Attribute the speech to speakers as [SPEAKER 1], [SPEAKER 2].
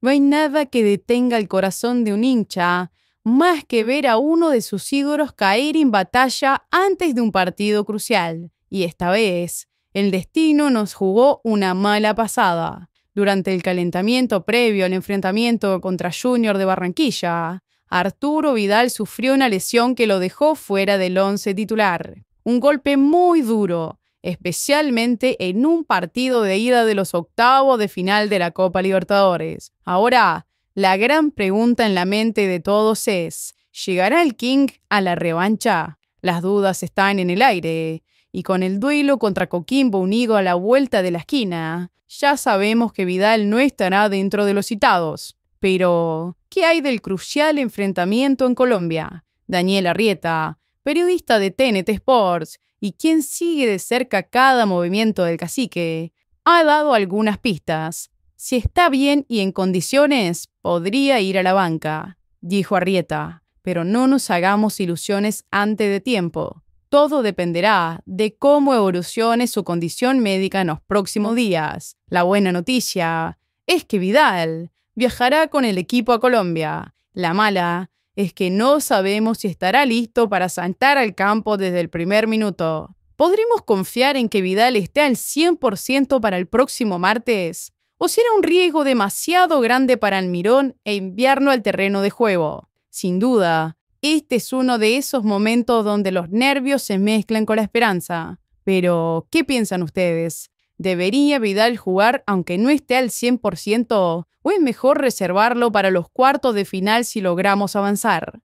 [SPEAKER 1] No hay nada que detenga el corazón de un hincha más que ver a uno de sus ídolos caer en batalla antes de un partido crucial. Y esta vez, el destino nos jugó una mala pasada. Durante el calentamiento previo al enfrentamiento contra Junior de Barranquilla, Arturo Vidal sufrió una lesión que lo dejó fuera del once titular. Un golpe muy duro especialmente en un partido de ida de los octavos de final de la Copa Libertadores. Ahora, la gran pregunta en la mente de todos es, ¿llegará el King a la revancha? Las dudas están en el aire, y con el duelo contra Coquimbo unido a la vuelta de la esquina, ya sabemos que Vidal no estará dentro de los citados. Pero, ¿qué hay del crucial enfrentamiento en Colombia? Daniel Arrieta, periodista de TNT Sports y quien sigue de cerca cada movimiento del cacique, ha dado algunas pistas. Si está bien y en condiciones, podría ir a la banca, dijo Arrieta, pero no nos hagamos ilusiones antes de tiempo. Todo dependerá de cómo evolucione su condición médica en los próximos días. La buena noticia es que Vidal viajará con el equipo a Colombia. La mala es que no sabemos si estará listo para saltar al campo desde el primer minuto. ¿Podremos confiar en que Vidal esté al 100% para el próximo martes? ¿O será un riesgo demasiado grande para Almirón e enviarlo al terreno de juego? Sin duda, este es uno de esos momentos donde los nervios se mezclan con la esperanza. Pero, ¿qué piensan ustedes? ¿Debería Vidal jugar aunque no esté al 100%? ¿O es mejor reservarlo para los cuartos de final si logramos avanzar?